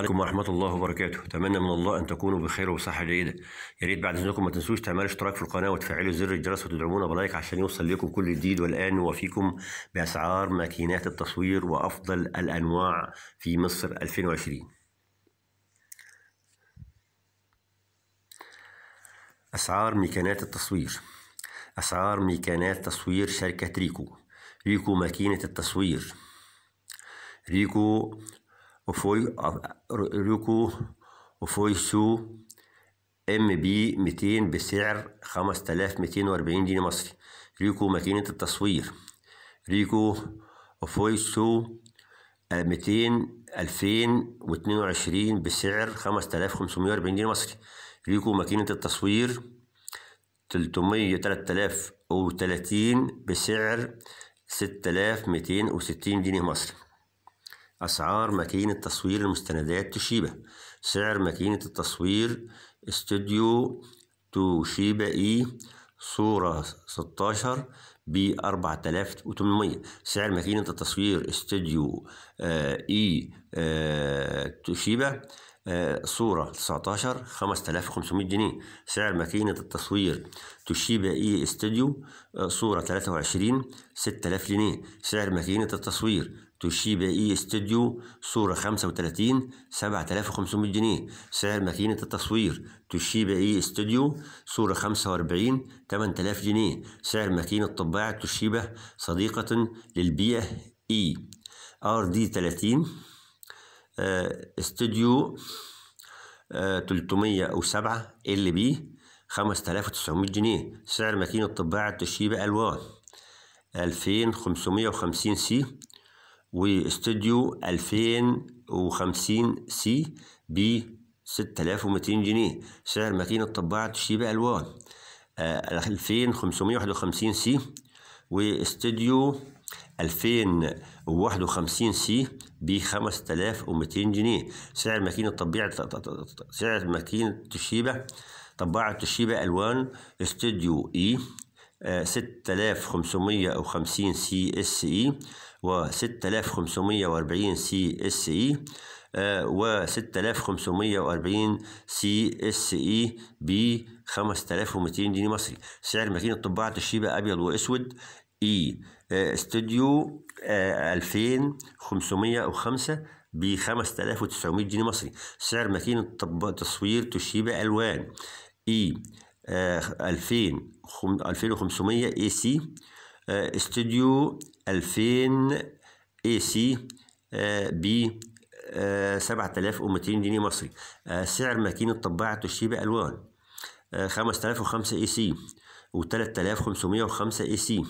عليكم ورحمة الله وبركاته أتمنى من الله أن تكونوا بخير وصحة جيدة يا ريت بعد إذنكم ما تنسوش تعملوا اشتراك في القناة وتفعلوا زر الجرس وتدعمونا بلايك عشان يوصل لكم كل جديد والآن وفيكم بأسعار ماكينات التصوير وأفضل الأنواع في مصر 2020 أسعار ميكانات التصوير أسعار ميكانات تصوير شركة ريكو ريكو ماكينة التصوير ريكو وفوي ريكو وفوي سو ام بي 200 بسعر 5240 جنيه مصري ريكو ماكينة التصوير ريكو وفوي سو 200 آه، 2022 بسعر 5540 جنيه مصري ريكو ماكينة التصوير 300 3030 بسعر 6260 جنيه مصري أسعار ماكينة تصوير المستندات توشيبا سعر ماكينة التصوير استوديو توشيبا إي صورة 16 ب 4800 سعر ماكينة التصوير استوديو آه، إي آه توشيبا آه، صورة 19 5500 آه، جنيه سعر ماكينة التصوير توشيبا اي استوديو صورة 23 6000 جنيه سعر ماكينة التصوير توشيبا اي استوديو صورة 35 7500 جنيه سعر ماكينة التصوير توشيبا اي استوديو صورة 45 8000 جنيه سعر ماكينة طباعة توشيبا صديقة للبيئة اي ار دي 30 آه، استوديو آه، تلتمية او ال بي 5900 جنيه سعر ماكينة طباعة توشيبا خمسمية 2550 سي واستوديو 2050 سي ب 6200 جنيه سعر ماكينة طباعة توشيبا الوا 2551 سي واستوديو 2051 سي ب 5200 جنيه سعر ماكينة طبيعة سعر ماكينة توشيبا طباعة توشيبا ألوان استوديو إي 6550 آه، سي اس اي و 6540 سي اس اي آه، و 6540 سي اس اي ب 5200 جنيه مصري سعر ماكينة طباعة الشيبة أبيض وأسود اي آه، استوديو 2505 آه، ب 5900 جنيه مصري سعر ماكينة تصوير توشيبا الوان اي 2000 2500 اي سي استوديو 2000 اي سي ب 7200 آه، جنيه مصري سعر ماكينة طباعة توشيبا الوان 5005 اي سي و 3505 اي سي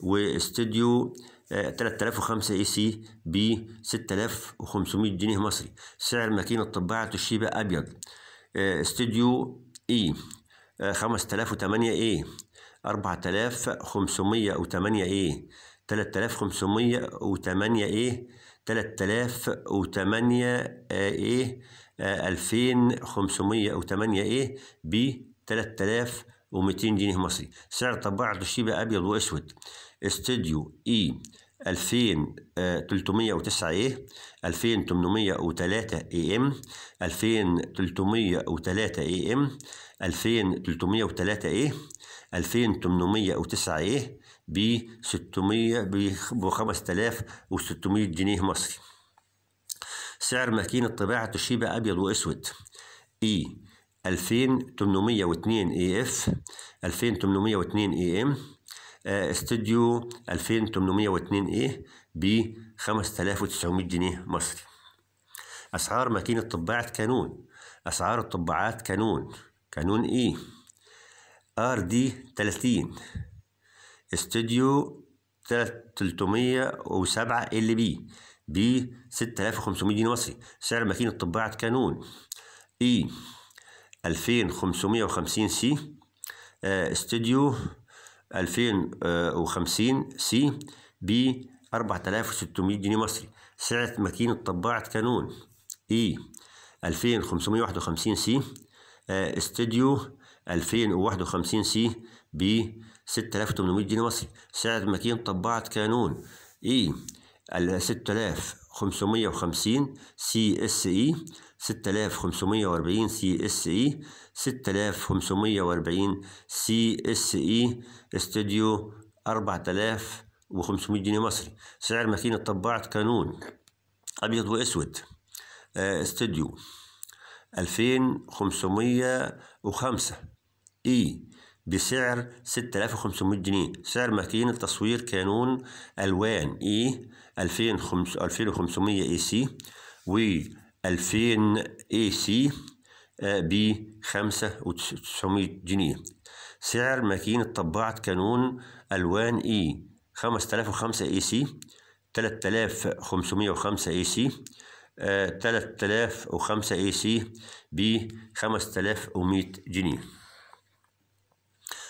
واستديو 3005 اي سي ب 6500 جنيه مصري سعر ماكينه طباعه توشيبا ابيض استديو اي 5008 اي 4508 اي 3508 اي 3008 اي 2508 اي ب 3000 و200 جنيه مصري سعر طباعة توشيبا أبيض وأسود استوديو إي 2309 اي 2803 اي ام 2303 اي ام 2303 اي 2809 اي ب 600 ب 5600 جنيه مصري سعر ماكينة طباعة توشيبا أبيض وأسود إي 2802 اي اف 2802 اي ام استوديو 2802 اي ب 5900 جنيه مصري اسعار ماكينه طباعه كانون اسعار الطباعات كانون كانون اي e. ار دي 30 استوديو 307 ال بي ب 6500 جنيه مصري سعر ماكينه طباعه كانون اي e. 2550 سي آه، استوديو 2050 سي ب 4600 جنيه مصري سعة ماكينة طباعة كانون e اي 2551 سي آه، استوديو 2051 سي ب 6800 جنيه مصري سعة ماكينة طباعة كانون اي e ال 6550 سي اس اي 6540 سي اس اي 6540 سي اس اي استوديو 4500 جنيه مصري سعر ماكينة طباعة كانون أبيض وأسود آه، استوديو 2505 اي بسعر 6500 جنيه سعر ماكينة تصوير كانون ألوان إي 2500 إي سي و 2000 إي سي ب 5900 جنيه سعر ماكينة طباعة كانون ألوان إي 5005 إي سي 3505 إي سي 3005 إي سي ب 5100 جنيه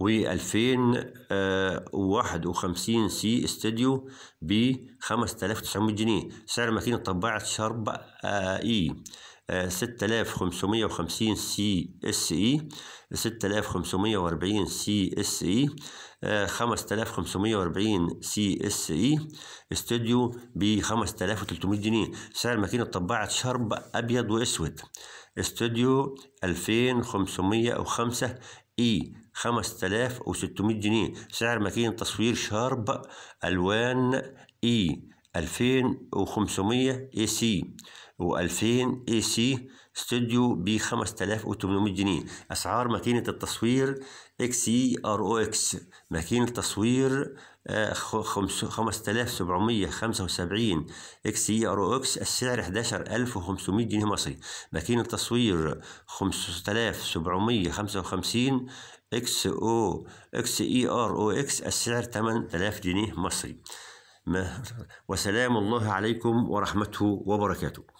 و 2051 آه، سي استوديو ب 5900 جنيه سعر ماكينة طباعة شرب آه، اي 6550 سي اس اي 6540 سي اس اي 5540 سي اس اي استوديو ب 5300 جنيه سعر ماكينه طباعه شرب ابيض واسود استوديو 2505 اي 5600 جنيه سعر ماكينه تصوير شارب الوان اي 2500 اي سي و2000 اي سي استوديو ب 5800 جنيه اسعار ماكينه التصوير اكس اي ار او اكس ماكينه تصوير 5775 اكس اي ار او اكس السعر 11500 جنيه مصري ماكينه تصوير 5755 اكس او اكس اي ار او اكس السعر 8000 جنيه مصري وسلام الله عليكم ورحمته وبركاته